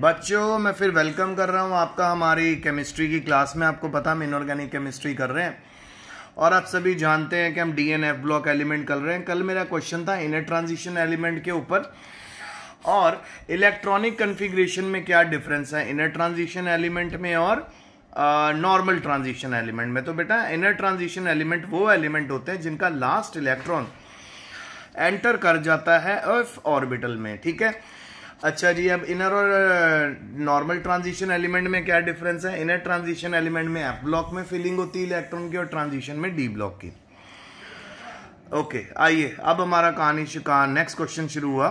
बच्चों मैं फिर वेलकम कर रहा हूँ आपका हमारी केमिस्ट्री की क्लास में आपको पता हम इनऑर्गेनिक केमिस्ट्री कर रहे हैं और आप सभी जानते हैं कि हम D and F block element कर रहे हैं कल मेरा क्वेश्चन था इनर ट्रांजिशन एलिमेंट के ऊपर और इलेक्ट्रॉनिक कन्फिग्रेशन में क्या डिफरेंस है इनर ट्रांजिशन एलिमेंट में और नॉर्मल ट्रांजिशन एलिमेंट में तो बेटा इनर ट्रांजिशन एलिमेंट वो एलिमेंट होते हैं जिनका लास्ट इलेक्ट्रॉन एंटर कर जाता है ऑर्बिटल में ठीक है अच्छा जी अब इनर और नॉर्मल ट्रांजिशन एलिमेंट में क्या डिफरेंस है इनर ट्रांजिशन एलिमेंट में एफ ब्लॉक में फिलिंग होती है इलेक्ट्रॉन की और ट्रांजिशन में डी ब्लॉक की ओके okay, आइए अब हमारा कहानी शिकार नेक्स्ट क्वेश्चन शुरू हुआ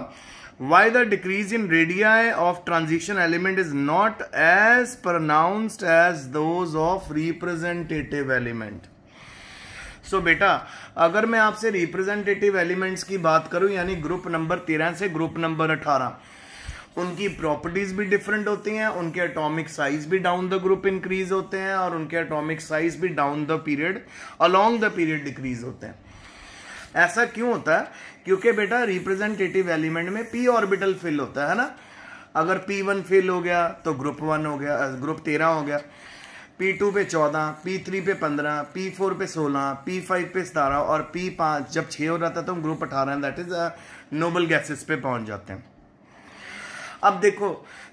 why the decrease in radii of transition element is not as pronounced as those of representative element so so, बेटा अगर मैं आपसे रिप्रेजेंटेटिव एलिमेंट्स की बात करूं यानी ग्रुप नंबर तेरह से ग्रुप नंबर अठारह उनकी प्रॉपर्टीज भी डिफरेंट होती हैं उनके एटॉमिक साइज भी डाउन द ग्रुप इंक्रीज होते हैं और उनके एटॉमिक साइज भी down the period along the period decrease होते हैं ऐसा क्यों होता है क्योंकि बेटा रिप्रेजेंटेटिव एलिमेंट में पी ऑर्बिटल फिल होता है ना अगर पी वन फिल हो गया तो ग्रुप वन हो गया ग्रुप तेरह हो गया पी टू पे चौदह पी थ्री पे पंद्रह पी फोर पे सोलह पी फाइव पे सतारह और पी पाँच जब छः हो जाता है तो हम ग्रुप अठारह दैट इज़ नोबल गैसेस पे पहुंच जाते हैं अब देखो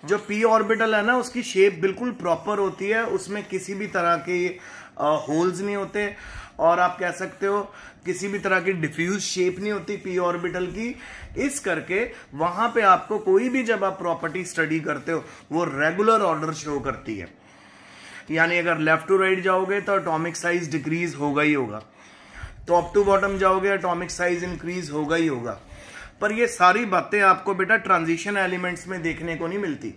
जो पी ऑर्बिटल है ना उसकी शेप बिल्कुल प्रॉपर होती है उसमें किसी भी तरह के होल्स नहीं होते और आप कह सकते हो किसी भी तरह की डिफ्यूज शेप नहीं होती पी ऑर्बिटल की इस करके वहां पे आपको कोई भी जब आप प्रॉपर्टी स्टडी करते हो वो रेगुलर ऑर्डर शो करती है यानी अगर लेफ्ट टू राइट जाओगे तो अटोमिक साइज डिक्रीज होगा ही होगा टॉप टू बॉटम जाओगे अटोमिक साइज इंक्रीज होगा ही होगा पर ये सारी बातें आपको बेटा ट्रांजिशन एलिमेंट्स में देखने को नहीं मिलती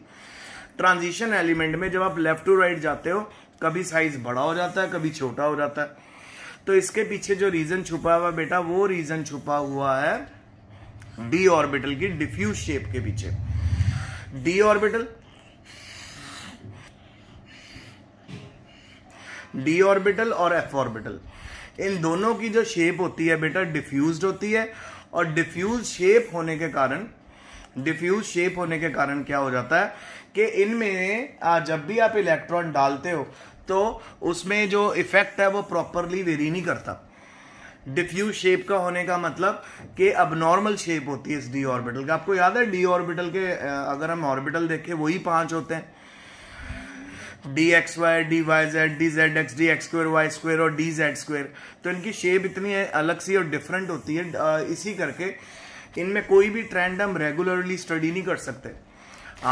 ट्रांजिशन एलिमेंट में जब आप लेफ्ट टू राइट जाते हो कभी साइज बड़ा हो जाता है कभी छोटा हो जाता है तो इसके पीछे जो रीजन छुपा हुआ बेटा वो रीजन छुपा हुआ है डी ऑर्बिटल की डिफ्यूज शेप के पीछे डी ऑर्बिटल डी ऑर्बिटल और एफ ऑर्बिटल इन दोनों की जो शेप होती है बेटा डिफ्यूज होती है और डिफ्यूज शेप होने के कारण डिफ्यूज शेप होने के कारण क्या हो जाता है कि इनमें जब भी आप इलेक्ट्रॉन डालते हो तो उसमें जो इफेक्ट है वो प्रॉपरली वेरी नहीं करता डिफ्यूज शेप का होने का मतलब कि अब नॉर्मल शेप होती है इस डी ऑर्बिटल का आपको याद है डी ऑर्बिटल के अगर हम ऑर्बिटल देखें वही पांच होते हैं d x y d y z d z x d x square y square और डी जेड स्क्वायर तो इनकी शेप इतनी अलग सी और डिफरेंट होती है इसी करके इनमें कोई भी ट्रेंड हम रेगुलरली स्टडी नहीं कर सकते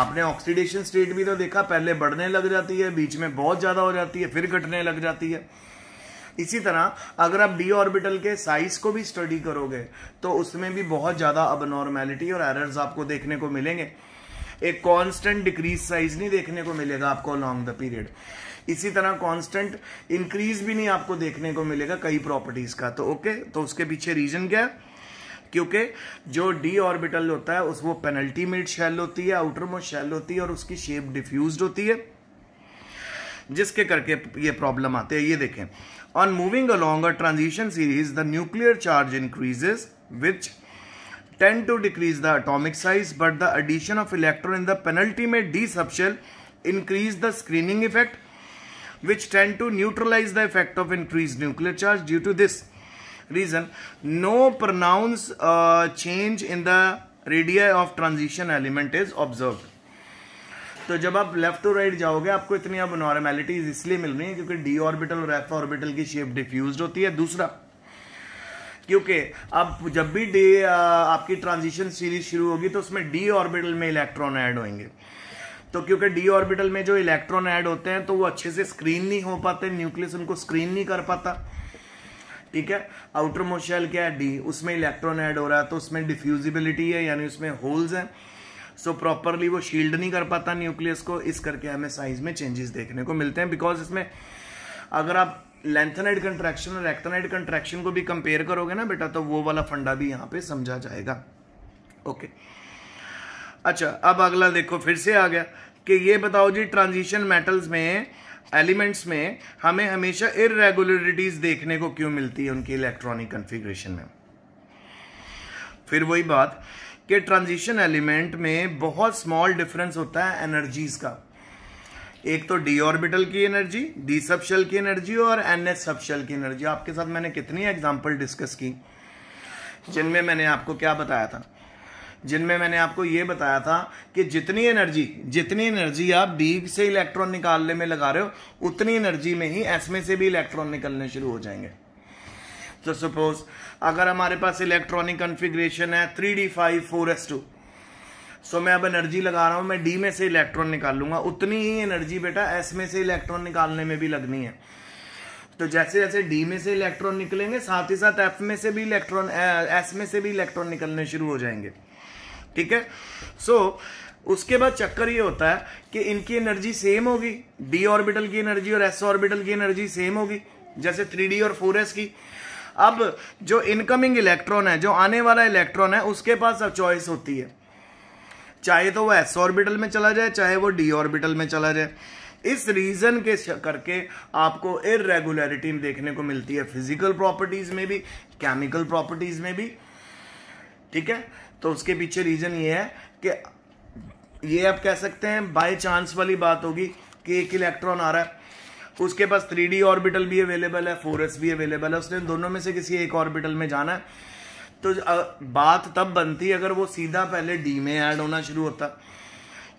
आपने ऑक्सीडेशन स्टेट भी तो देखा पहले बढ़ने लग जाती है बीच में बहुत ज़्यादा हो जाती है फिर घटने लग जाती है इसी तरह अगर आप डी ऑर्बिटल के साइज को भी स्टडी करोगे तो उसमें भी बहुत ज़्यादा अब और एरर्स आपको देखने को मिलेंगे एक कांस्टेंट डिक्रीज साइज नहीं देखने को मिलेगा आपको अलॉन्ग द पीरियड इसी तरह कांस्टेंट इंक्रीज भी नहीं आपको देखने को मिलेगा कई प्रॉपर्टीज का तो ओके तो उसके पीछे रीजन क्या है क्योंकि जो डी ऑर्बिटल होता है उस वो पेनल्टी मिड शेल होती है आउटर मोस्ट शेल होती है और उसकी शेप डिफ्यूज होती है जिसके करके ये प्रॉब्लम आते हैं ये देखें on moving along a transition series the nuclear charge increases which tend to decrease the atomic size but the addition of electron in the penultimate d subshell increase the screening effect which tend to neutralize the effect of increased nuclear charge due to this reason no pronounced uh, change in the radii of transition element is observed तो जब आप left to right जाओगे आपको इतनी अब नॉर्मेलिटीज इसलिए मिल रही है क्योंकि डी ऑर्बिटल और एफ ऑर्बिटल की शेप डिफ्यूज होती है दूसरा क्योंकि आप जब भी डी आपकी ट्रांजिशन सीरीज शुरू होगी तो उसमें डी ऑर्बिटल में इलेक्ट्रॉन ऐड होंगे तो क्योंकि डी ऑर्बिटल में जो इलेक्ट्रॉन ऐड होते हैं तो वो अच्छे से स्क्रीन नहीं हो पाते न्यूक्लियस उनको स्क्रीन नहीं कर पाता ठीक है आउटर मोशल क्या है डी उसमें इलेक्ट्रॉन ऐड हो रहा है तो उसमें डिफ्यूजिबिलिटी है यानी उसमें होल्स हैं सो so, प्रॉपरली वो शील्ड नहीं कर पाता न्यूक्लियस को इस करके हमें साइज में चेंजेस देखने को मिलते हैं बिकॉज इसमें अगर आप लेंथनाइड कंट्रैक्शन और एक्थनाइड कंट्रैक्शन को भी कंपेयर करोगे ना बेटा तो वो वाला फंडा भी यहाँ पे समझा जाएगा ओके okay. अच्छा अब अगला देखो फिर से आ गया कि ये बताओ जी ट्रांजिशन मेटल्स में एलिमेंट्स में हमें हमेशा इरेगुलरिटीज देखने को क्यों मिलती है उनकी इलेक्ट्रॉनिक कन्फिग्रेशन में फिर वही बात कि ट्रांजिशन एलिमेंट में बहुत स्मॉल डिफरेंस होता है एनर्जीज का एक तो डी ऑर्बिटल की एनर्जी डी सबशल की एनर्जी और एन एच सबशल की एनर्जी आपके साथ मैंने कितनी एग्जाम्पल डिस्कस की जिनमें मैंने आपको क्या बताया था जिनमें मैंने आपको ये बताया था कि जितनी एनर्जी जितनी एनर्जी आप डी से इलेक्ट्रॉन निकालने में लगा रहे हो उतनी एनर्जी में ही एस में से भी इलेक्ट्रॉन निकलने शुरू हो जाएंगे तो सपोज अगर हमारे पास इलेक्ट्रॉनिक कन्फिग्रेशन है three d five four s two so मैं अब एनर्जी लगा रहा हूं मैं डी में से इलेक्ट्रॉन निकाल लूंगा उतनी ही एनर्जी बेटा एस में से इलेक्ट्रॉन निकालने में भी लगनी है तो जैसे जैसे डी में से इलेक्ट्रॉन निकलेंगे साथ ही साथ एफ में से भी इलेक्ट्रॉन एस में से भी इलेक्ट्रॉन निकलने शुरू हो जाएंगे ठीक है सो so, उसके बाद चक्कर ये होता है कि इनकी एनर्जी सेम होगी डी ऑर्बिटल की एनर्जी और एस ऑर्बिटल की एनर्जी सेम होगी जैसे थ्री और फोर की अब जो इनकमिंग इलेक्ट्रॉन है जो आने वाला इलेक्ट्रॉन है उसके पास अब चॉइस होती है चाहे तो वो एस ऑर्बिटल में चला जाए चाहे वो डी ऑर्बिटल में चला जाए इस रीज़न के करके आपको इरेगुलरिटी देखने को मिलती है फिजिकल प्रॉपर्टीज़ में भी केमिकल प्रॉपर्टीज़ में भी ठीक है तो उसके पीछे रीज़न ये है कि ये आप कह सकते हैं बाय चांस वाली बात होगी कि एक इलेक्ट्रॉन आ रहा है उसके पास थ्री डी ऑर्बिटल भी अवेलेबल है फोर भी अवेलेबल है उसने दोनों में से किसी एक ऑर्बिटल में जाना है तो बात तब बनती अगर वो सीधा पहले डी में ऐड होना शुरू होता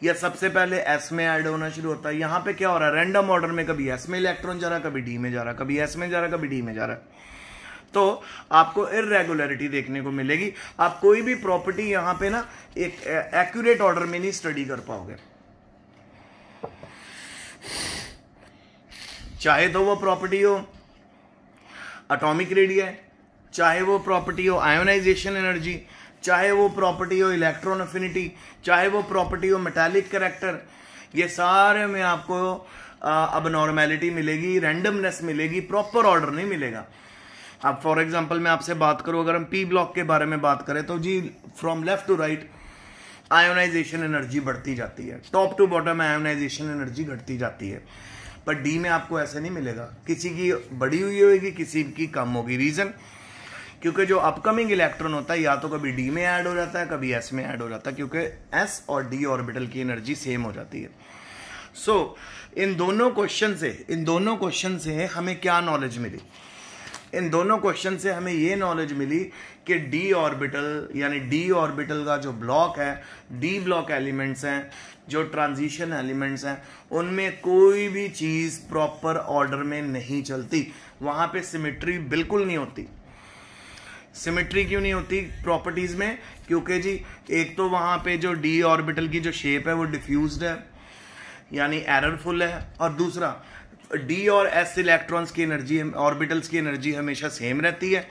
या सबसे पहले एस में ऐड होना शुरू होता है यहाँ पे क्या हो रहा है रैंडम ऑर्डर में कभी एस में इलेक्ट्रॉन जा रहा है कभी डी में जा रहा कभी एस में जा रहा है कभी डी में जा रहा तो आपको इरेगुलरिटी देखने को मिलेगी आप कोई भी प्रॉपर्टी यहाँ पे ना एक एक्यूरेट ऑर्डर में नहीं स्टडी कर पाओगे चाहे तो वो प्रॉपर्टी हो अटोमिक रेडिया चाहे वो प्रॉपर्टी हो आयोनाइजेशन एनर्जी चाहे वो प्रॉपर्टी हो इलेक्ट्रॉन अफिनिटी चाहे वो प्रॉपर्टी हो मेटालिक करेक्टर ये सारे में आपको अब नॉर्मेलिटी मिलेगी रैंडमनेस मिलेगी प्रॉपर ऑर्डर नहीं मिलेगा अब फॉर एग्जांपल मैं आपसे बात करूँ अगर हम पी ब्लॉक के बारे में बात करें तो जी from left to right ionization energy बढ़ती जाती है top to bottom ionization energy घटती जाती है पर डी में आपको ऐसे नहीं मिलेगा किसी की बड़ी हुई होगी किसी की कम होगी रीज़न क्योंकि जो अपकमिंग इलेक्ट्रॉन होता है या तो कभी डी में ऐड हो जाता है कभी एस में ऐड हो जाता है क्योंकि एस और डी ऑर्बिटल की एनर्जी सेम हो जाती है सो so, इन दोनों क्वेश्चन से इन दोनों क्वेश्चन से हमें क्या नॉलेज मिली इन दोनों क्वेश्चन से हमें ये नॉलेज मिली कि डी ऑर्बिटल यानी डी ऑर्बिटल का जो ब्लॉक है डी ब्लॉक एलिमेंट्स हैं जो ट्रांजिशन एलिमेंट्स हैं उनमें कोई भी चीज़ प्रॉपर ऑर्डर में नहीं चलती वहाँ पे सिमेट्री बिल्कुल नहीं होती सिमेट्री क्यों नहीं होती प्रॉपर्टीज में क्योंकि जी एक तो वहाँ पे जो डी ऑर्बिटल की जो शेप है वो डिफ्यूज है यानी एररफुल है और दूसरा डी और एस इलेक्ट्रॉन्स की एनर्जी ऑर्बिटल्स की एनर्जी हमेशा सेम रहती है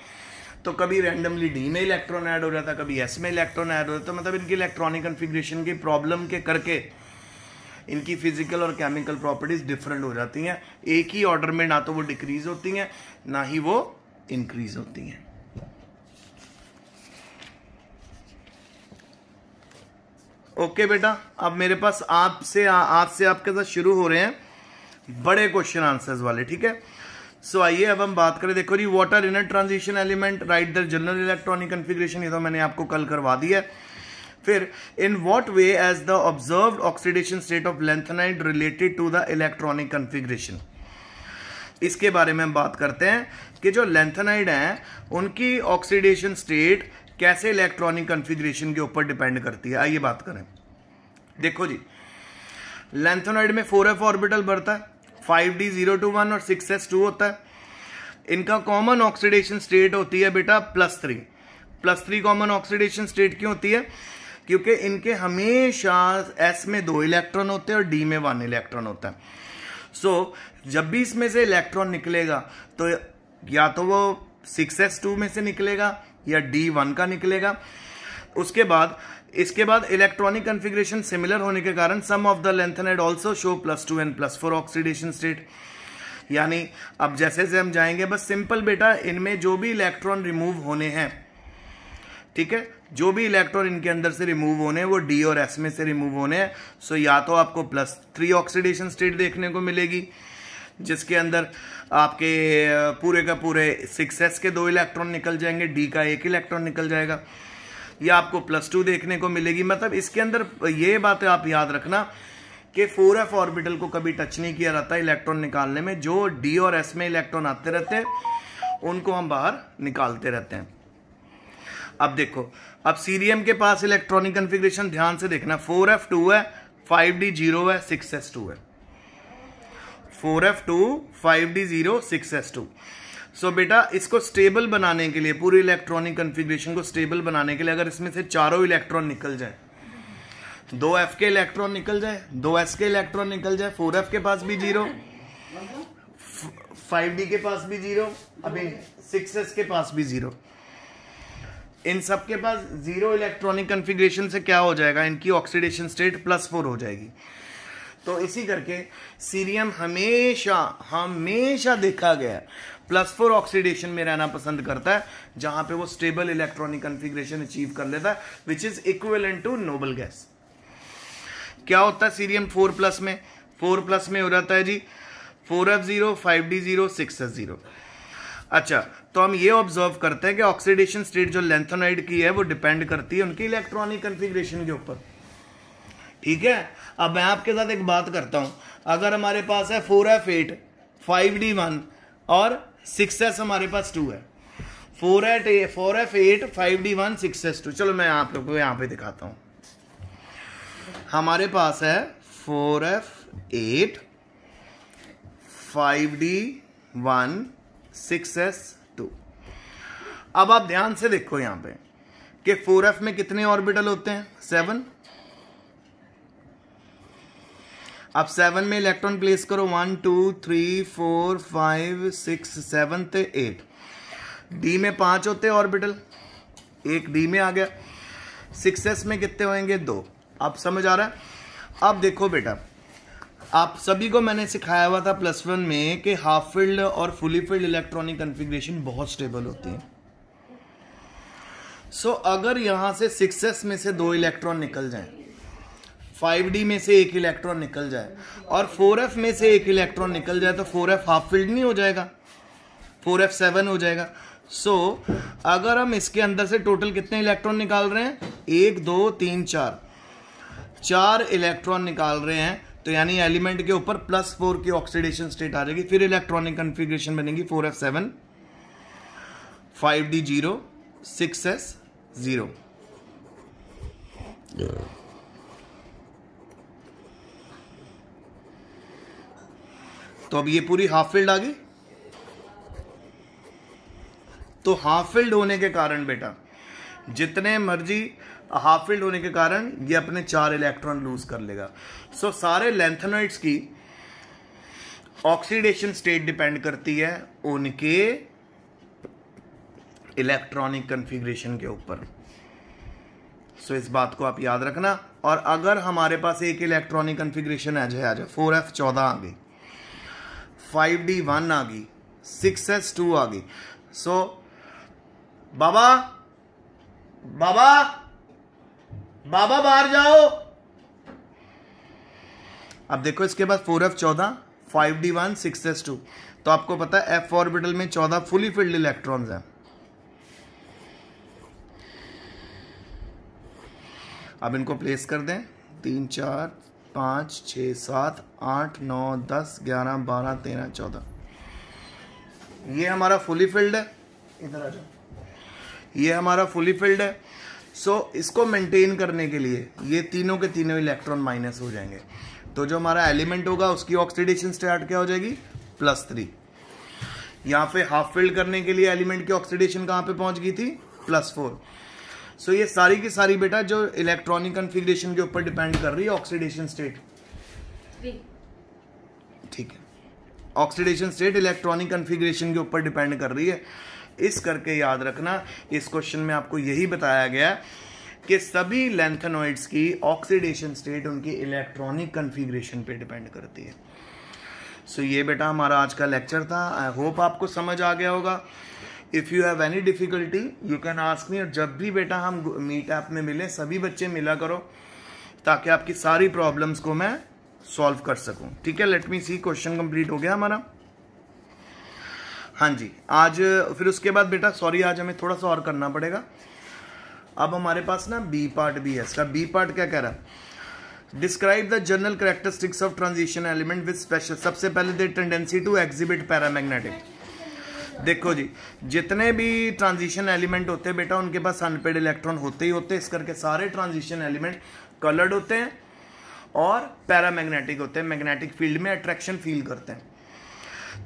तो कभी रैंडमली डी में इलेक्ट्रॉन ऐड हो जाता है कभी एस में इलेक्ट्रॉन ऐड हो जाता है तो मतलब इनकी इलेक्ट्रॉनिक कन्फिग्रेशन की प्रॉब्लम के करके इनकी फिजिकल और केमिकल प्रॉपर्टीज डिफरेंट हो जाती हैं एक ही ऑर्डर में ना तो वो डिक्रीज होती हैं ना ही वो इंक्रीज होती हैं ओके बेटा अब मेरे पास आपसे आपसे आपके साथ शुरू हो रहे हैं बड़े क्वेश्चन आंसर्स वाले ठीक है सो आइए अब हम बात करें देखो जी what are inner transition element write their general electronic configuration ये तो मैंने आपको कल करवा दी है फिर in what way is the observe oxidation state of lanthanide related to the electronic configuration इसके बारे में हम बात करते हैं कि जो लेंथनाइड हैं उनकी ऑक्सीडेशन स्टेट कैसे इलेक्ट्रॉनिक कॉन्फ़िगरेशन के ऊपर डिपेंड करती है आइए बात करें देखो जी लेंथोनाइड में फोर एफ ऑर्बिटल बढ़ता है five d zero to one और सिक्स एस टू होता है इनका कॉमन ऑक्सीडेशन स्टेट होती है बेटा plus three plus three common oxidation state क्यों होती है क्योंकि इनके हमेशा एस में दो इलेक्ट्रॉन होते हैं और डी में वन इलेक्ट्रॉन होता है सो so, जब भी इसमें से इलेक्ट्रॉन निकलेगा तो या तो वो सिक्स एस टू में से निकलेगा या डी वन का निकलेगा उसके बाद इसके बाद इलेक्ट्रॉनिक कन्फिग्रेशन सिमिलर होने के कारण some of the lanthanoids also show plus two and plus four oxidation state यानी अब जैसे जैसे हम जाएंगे बस सिंपल बेटा इनमें जो भी इलेक्ट्रॉन रिमूव होने हैं ठीक है जो भी इलेक्ट्रॉन इनके अंदर से रिमूव होने हैं वो डी और एस में से रिमूव होने हैं सो या तो आपको प्लस थ्री ऑक्सीडेशन स्टेट देखने को मिलेगी जिसके अंदर आपके पूरे का पूरे सिक्स एस के दो इलेक्ट्रॉन निकल जाएंगे डी का एक इलेक्ट्रॉन निकल जाएगा या आपको प्लस टू देखने को मिलेगी मतलब इसके अंदर ये बात आप याद रखना कि फोर एफ ऑर्बिटल को कभी टच नहीं किया जाता इलेक्ट्रॉन निकालने में जो डी और एस में इलेक्ट्रॉन आते रहते हैं उनको हम बाहर निकालते रहते हैं अब देखो अब सीरियम के पास इलेक्ट्रॉनिक कन्फिग्रेशन ध्यान से देखना फोर एफ टू है फाइव डी जीरो है सिक्स एस टू है four f two five d zero six s two so बेटा इसको स्टेबल बनाने के लिए पूरी इलेक्ट्रॉनिक कन्फिग्रेशन को स्टेबल बनाने के लिए अगर इसमें से चारों इलेक्ट्रॉन निकल जाए तो दो एफ के इलेक्ट्रॉन निकल जाए दो एस के इलेक्ट्रॉन निकल जाए फोर एफ के पास भी जीरो फाइव डी के पास भी जीरो अभी सिक्स एस के पास भी जीरो इन सब के पास जीरो इलेक्ट्रॉनिक कन्फिग्रेशन से क्या हो जाएगा इनकी ऑक्सीडेशन स्टेट प्लस फोर हो जाएगी तो इसी करके सीरियम हमेशा हमेशा देखा गया है प्लस फोर ऑक्सीडेशन में रहना पसंद करता है जहां पे वो स्टेबल इलेक्ट्रॉनिक कन्फिग्रेशन अचीव कर लेता है which is equivalent to noble gas क्या होता है सीरियम फोर प्लस में फोर प्लस में हो जाता है जी four f zero five d zero six f zero अच्छा तो हम ये ऑब्जर्व करते हैं कि ऑक्सीडेशन स्टेट जो लेंथोनाइड की है वो डिपेंड करती है उनकी इलेक्ट्रॉनिक कन्फिग्रेशन के ऊपर ठीक है अब मैं आपके साथ एक बात करता हूँ अगर हमारे पास है four f eight five d one और सिक्स एस हमारे पास टू है four eight a four f eight five d one six s two चलो मैं आप लोग को यहाँ पे दिखाता हूँ हमारे पास है four f eight five d one six s two अब आप ध्यान से देखो यहाँ पे कि फोर एफ में कितने ऑर्बिटल होते हैं सेवन अब सेवन में इलेक्ट्रॉन प्लेस करो one two three four five six seven थे एट डी में पांच होते ऑर्बिटल एक डी में आ गया सिक्स एस में कितने होंगे दो अब समझ आ रहा है अब देखो बेटा आप सभी को मैंने सिखाया हुआ था प्लस वन में कि हाफ फील्ड और फुली फील्ड इलेक्ट्रॉनिक कन्फिग्रेशन बहुत स्टेबल होती है सो so, अगर यहां से सिक्स में से दो इलेक्ट्रॉन निकल जाएं फाइव डी में से एक इलेक्ट्रॉन निकल जाए और फोर एफ में से एक इलेक्ट्रॉन निकल जाए तो फोर एफ हाफ फील्ड नहीं हो जाएगा फोर एफ सेवन हो जाएगा सो so, अगर हम इसके अंदर से टोटल कितने इलेक्ट्रॉन निकाल रहे हैं एक दो तीन चार चार इलेक्ट्रॉन निकाल रहे हैं तो यानी एलिमेंट के ऊपर प्लस फोर की ऑक्सीडेशन स्टेट आ जाएगी फिर इलेक्ट्रॉनिक कन्फिग्रेशन बनेगी four f seven five d zero six s zero तो अब ये पूरी हाफ फील्ड आ गई तो हाफ फील्ड होने के कारण बेटा जितने मर्जी हाफ फील्ड होने के कारण ये अपने चार इलेक्ट्रॉन लूज कर लेगा सो so, सारे लेंथेनोइड्स की ऑक्सीडेशन स्टेट डिपेंड करती है उनके इलेक्ट्रॉनिक कन्फिग्रेशन के ऊपर सो so, इस बात को आप याद रखना और अगर हमारे पास एक इलेक्ट्रॉनिक कन्फिग्रेशन आ जाए आ जाए फोर एफ चौदह आ गई फाइव डी वन आ गई सिक्स एस टू आ गई सो बाबा बाबा बाबा बाहर जाओ अब देखो इसके बाद फोर एफ चौदह five d one six s two तो आपको पता है एफ ऑर्बिटल में चौदह फुली फिल्ड इलेक्ट्रॉन्स हैं अब इनको प्लेस कर दें तीन चार पाँच छः सात आठ नौ दस ग्यारह बारह तेरह चौदह ये हमारा फुली फील्ड है इधर आ जाओ ये हमारा फुली फील्ड है सो so, इसको मेंटेन करने के लिए ये तीनों के तीनों इलेक्ट्रॉन माइनस हो जाएंगे तो जो हमारा एलिमेंट होगा उसकी ऑक्सीडेशन स्टार्ट क्या हो जाएगी प्लस थ्री यहाँ पे हाफ फील्ड करने के लिए एलिमेंट की ऑक्सीडेशन कहाँ पे पहुँच गई थी प्लस फोर सो ये सारी की सारी बेटा जो इलेक्ट्रॉनिक कन्फिग्रेशन के ऊपर डिपेंड कर रही है ऑक्सीडेशन स्टेट ठीक है ऑक्सीडेशन स्टेट इलेक्ट्रॉनिक कन्फिग्रेशन के ऊपर डिपेंड कर रही है इस करके याद रखना इस क्वेश्चन में आपको यही बताया गया कि सभी लेंथनोइड्स की ऑक्सीडेशन स्टेट उनकी इलेक्ट्रॉनिक कन्फिग्रेशन पे डिपेंड करती है सो so, ये बेटा हमारा आज का लेक्चर था आई होप आपको समझ आ गया होगा if you have any difficulty you can ask me और जब भी बेटा हम मीट ऐप में मिले सभी बच्चे मिला करो ताकि आपकी सारी प्रॉब्लम्स को मैं सॉल्व कर सकूं ठीक है let me see question complete हो गया हमारा हाँ जी आज फिर उसके बाद बेटा सॉरी आज हमें थोड़ा सा और करना पड़ेगा अब हमारे पास ना बी पार्ट भी है इसका बी पार्ट क्या कह रहा है describe the general characteristics of transition element with special सबसे पहले the tendency to exhibit paramagnetic देखो जी जितने भी ट्रांजिशन एलिमेंट होते हैं बेटा उनके पास अनपेड इलेक्ट्रॉन होते ही होते हैं इस करके सारे ट्रांजिशन एलिमेंट कलर्ड होते हैं और पैरामैग्नेटिक होते हैं मैग्नेटिक फील्ड में अट्रैक्शन फील करते हैं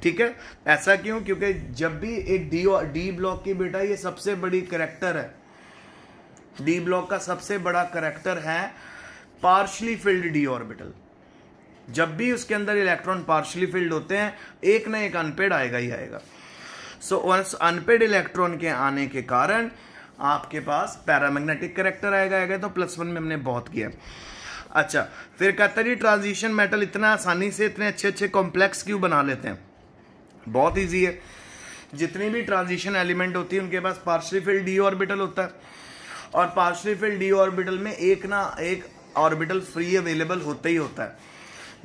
ठीक है ऐसा क्यों क्योंकि जब भी एक डी डी ब्लॉक की बेटा ये सबसे बड़ी करेक्टर है डी ब्लॉक का सबसे बड़ा करेक्टर है पार्शली फिल्ड डी ऑर्बिटल जब भी उसके अंदर इलेक्ट्रॉन पार्शली फिल्ड होते हैं एक ना एक अनपेड आएगा ही आएगा सो वंस अनपेड इलेक्ट्रॉन के आने के कारण आपके पास पैरामैग्नेटिक करेक्टर आएगा आएगा तो प्लस वन में हमने बहुत किया अच्छा फिर कहता हैं ट्रांजिशन मेटल इतना आसानी से इतने अच्छे अच्छे कॉम्प्लेक्स क्यों बना लेते हैं बहुत ईजी है जितनी भी ट्रांजिशन एलिमेंट होती है उनके पास पार्शली डी ऑर्बिटल होता है और पार्शली फिल डी ऑर्बिटल में एक ना एक ऑर्बिटल फ्री अवेलेबल होता ही होता है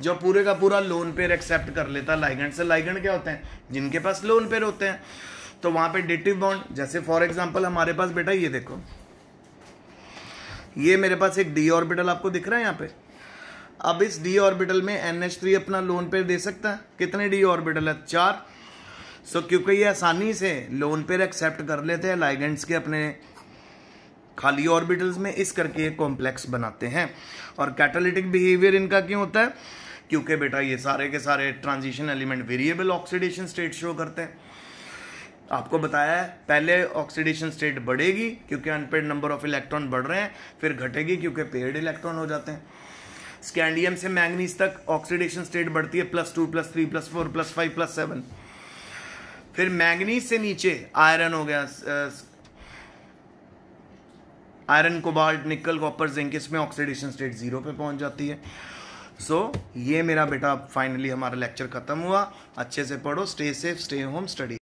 जो पूरे का पूरा लोन पेयर एक्सेप्ट कर लेता है लाइगेंड से लाइगेंड क्या होते हैं जिनके पास लोन पेयर होते हैं तो वहां पे डेटिव बॉन्ड जैसे फॉर एग्जांपल हमारे पास बेटा ये देखो ये मेरे पास एक डी ऑर्बिटल आपको दिख रहा है यहाँ पे अब इस डी ऑर्बिटल में एन अपना लोन पेयर दे सकता है कितने डी ऑर्बिटल है चार सो so, क्योंकि ये आसानी से लोन पेयर एक्सेप्ट कर लेते हैं लाइगेंड्स के अपने खाली ऑर्बिटल्स में इस करके ये कॉम्प्लेक्स बनाते हैं और कैटालिटिक बिहेवियर इनका क्यों होता है क्योंकि बेटा ये सारे के सारे transition element variable oxidation state show करते हैं आपको बताया है पहले ऑक्सीडेशन स्टेट बढ़ेगी क्योंकि अनपेड नंबर ऑफ इलेक्ट्रॉन बढ़ रहे हैं फिर घटेगी क्योंकि पेड इलेक्ट्रॉन हो जाते हैं स्कैंडियम से मैग्नीज तक ऑक्सीडेशन स्टेट बढ़ती है plus two plus three plus four plus five plus seven फिर मैग्नीज से नीचे आयरन हो गया iron cobalt nickel copper zinc इसमें ऑक्सीडेशन स्टेट जीरो पे पहुंच जाती है सो so, ये मेरा बेटा फाइनली हमारा लेक्चर ख़त्म हुआ अच्छे से पढ़ो stay safe stay home study